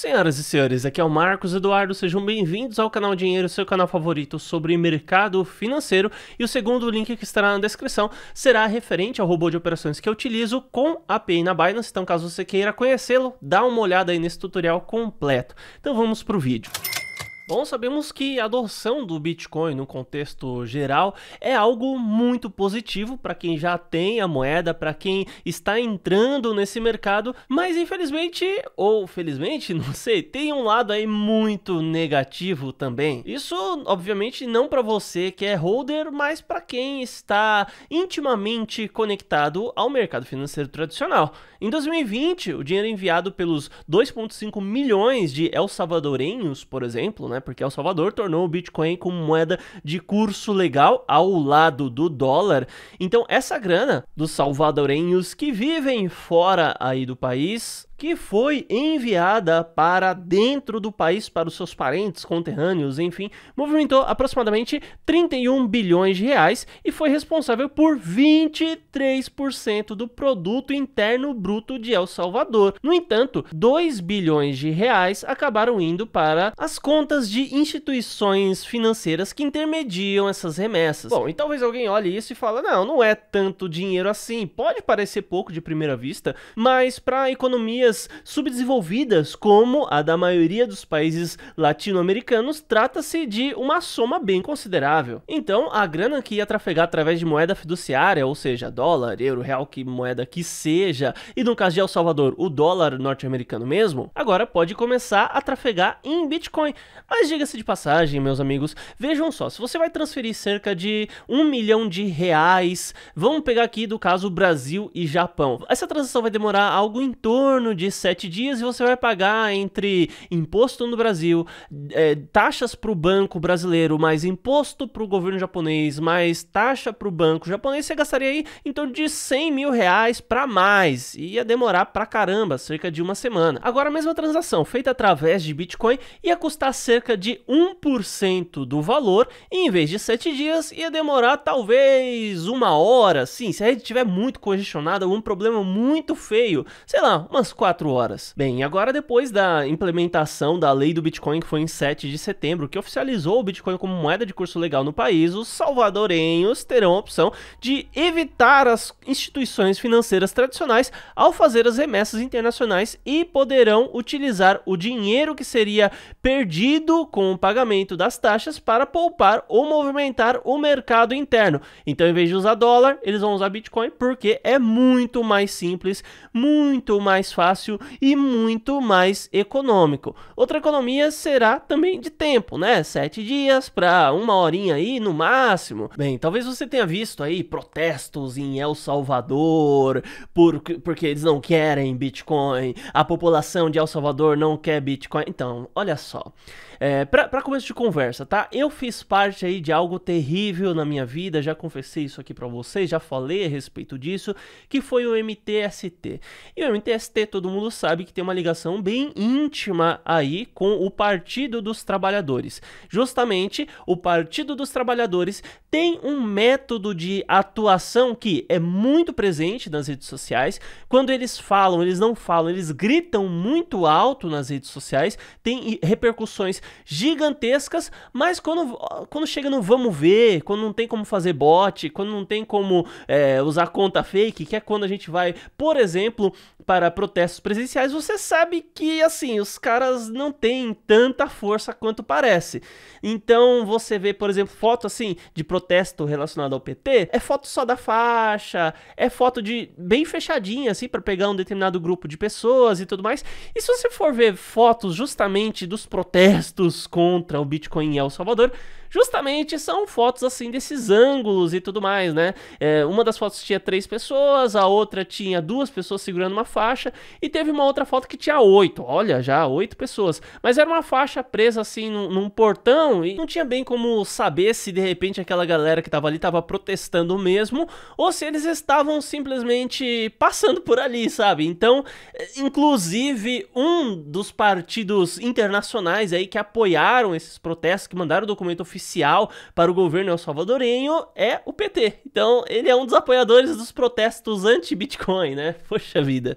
Senhoras e senhores, aqui é o Marcos Eduardo, sejam bem-vindos ao canal Dinheiro, seu canal favorito sobre mercado financeiro. E o segundo link que estará na descrição será referente ao robô de operações que eu utilizo com API na Binance. Então, caso você queira conhecê-lo, dá uma olhada aí nesse tutorial completo. Então, vamos para o vídeo. Bom, sabemos que a adoção do Bitcoin no contexto geral é algo muito positivo para quem já tem a moeda, para quem está entrando nesse mercado, mas infelizmente ou felizmente, não sei, tem um lado aí muito negativo também. Isso, obviamente, não para você que é holder, mas para quem está intimamente conectado ao mercado financeiro tradicional. Em 2020, o dinheiro enviado pelos 2,5 milhões de El Salvadorenhos, por exemplo, né? Né? Porque El Salvador tornou o Bitcoin como moeda de curso legal ao lado do dólar. Então, essa grana dos salvadorenhos que vivem fora aí do país que foi enviada para dentro do país para os seus parentes, conterrâneos, enfim, movimentou aproximadamente 31 bilhões de reais e foi responsável por 23% do produto interno bruto de El Salvador. No entanto, 2 bilhões de reais acabaram indo para as contas de instituições financeiras que intermediam essas remessas. Bom, e talvez alguém olhe isso e fala: "Não, não é tanto dinheiro assim. Pode parecer pouco de primeira vista, mas para a economia subdesenvolvidas, como a da maioria dos países latino-americanos, trata-se de uma soma bem considerável. Então, a grana que ia trafegar através de moeda fiduciária, ou seja, dólar, euro, real, que moeda que seja, e no caso de El Salvador, o dólar norte-americano mesmo, agora pode começar a trafegar em Bitcoin. Mas diga-se de passagem, meus amigos, vejam só, se você vai transferir cerca de um milhão de reais, vamos pegar aqui do caso Brasil e Japão. Essa transação vai demorar algo em torno de sete dias e você vai pagar entre imposto no Brasil, é, taxas para o banco brasileiro, mais imposto para o governo japonês, mais taxa para o banco japonês, você gastaria aí em torno de 100 mil reais para mais. E ia demorar pra caramba, cerca de uma semana. Agora, a mesma transação feita através de Bitcoin ia custar cerca de 1% do valor e em vez de sete dias ia demorar talvez uma hora. Sim, se a rede estiver muito congestionada, algum problema muito feio, sei lá, umas 24 horas. Bem, agora depois da implementação da lei do Bitcoin que foi em 7 de setembro, que oficializou o Bitcoin como moeda de curso legal no país, os salvadorenhos terão a opção de evitar as instituições financeiras tradicionais ao fazer as remessas internacionais e poderão utilizar o dinheiro que seria perdido com o pagamento das taxas para poupar ou movimentar o mercado interno. Então, em vez de usar dólar, eles vão usar Bitcoin porque é muito mais simples, muito mais fácil fácil e muito mais econômico. Outra economia será também de tempo, né? Sete dias para uma horinha aí no máximo. Bem, talvez você tenha visto aí protestos em El Salvador por, porque eles não querem Bitcoin, a população de El Salvador não quer Bitcoin. Então, olha só. É, para começo de conversa, tá? Eu fiz parte aí de algo terrível na minha vida, já confessei isso aqui para vocês, já falei a respeito disso, que foi o MTST. E o MTST, todo todo mundo sabe que tem uma ligação bem íntima aí com o Partido dos Trabalhadores. Justamente, o Partido dos Trabalhadores tem um método de atuação que é muito presente nas redes sociais. Quando eles falam, eles não falam, eles gritam muito alto nas redes sociais, tem repercussões gigantescas, mas quando, quando chega no vamos ver, quando não tem como fazer bot, quando não tem como é, usar conta fake, que é quando a gente vai, por exemplo, para protestos presenciais, você sabe que, assim, os caras não têm tanta força quanto parece. Então, você vê, por exemplo, foto, assim, de protesto relacionado ao PT, é foto só da faixa, é foto de bem fechadinha, assim, para pegar um determinado grupo de pessoas e tudo mais. E se você for ver fotos justamente dos protestos contra o Bitcoin em El Salvador, justamente são fotos, assim, desses ângulos e tudo mais, né? É, uma das fotos tinha três pessoas, a outra tinha duas pessoas segurando uma faixa, faixa e teve uma outra foto que tinha oito, olha já, oito pessoas. Mas era uma faixa presa assim num, num, portão e não tinha bem como saber se de repente aquela galera que tava ali tava protestando mesmo ou se eles estavam simplesmente passando por ali, sabe? Então, inclusive, um dos partidos internacionais aí que apoiaram esses protestos, que mandaram o documento oficial para o governo salvadorenho é o é PT. Então, ele é um dos apoiadores dos protestos anti-Bitcoin, né? Poxa vida.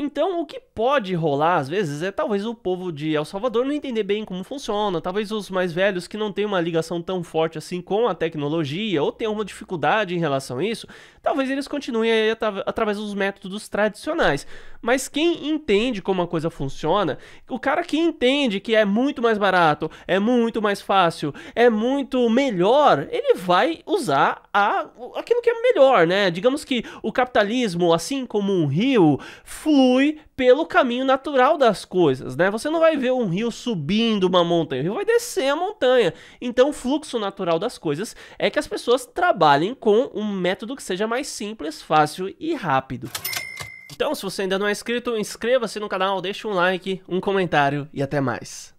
Então, o que pode rolar às vezes é talvez o povo de El Salvador não entender bem como funciona, talvez os mais velhos que não têm uma ligação tão forte assim com a tecnologia ou tenham uma dificuldade em relação a isso, talvez eles continuem aí através dos métodos tradicionais. Mas quem entende como a coisa funciona, o cara que entende que é muito mais barato, é muito mais fácil, é muito melhor, ele vai usar a, aquilo que é melhor, né? Digamos que o capitalismo, assim como um rio, flui flui pelo caminho natural das coisas, né? Você não vai ver um rio subindo uma montanha, o rio vai descer a montanha. Então, o fluxo natural das coisas é que as pessoas trabalhem com um método que seja mais simples, fácil e rápido. Então, se você ainda não é inscrito, inscreva-se no canal, deixe um like, um comentário e até mais.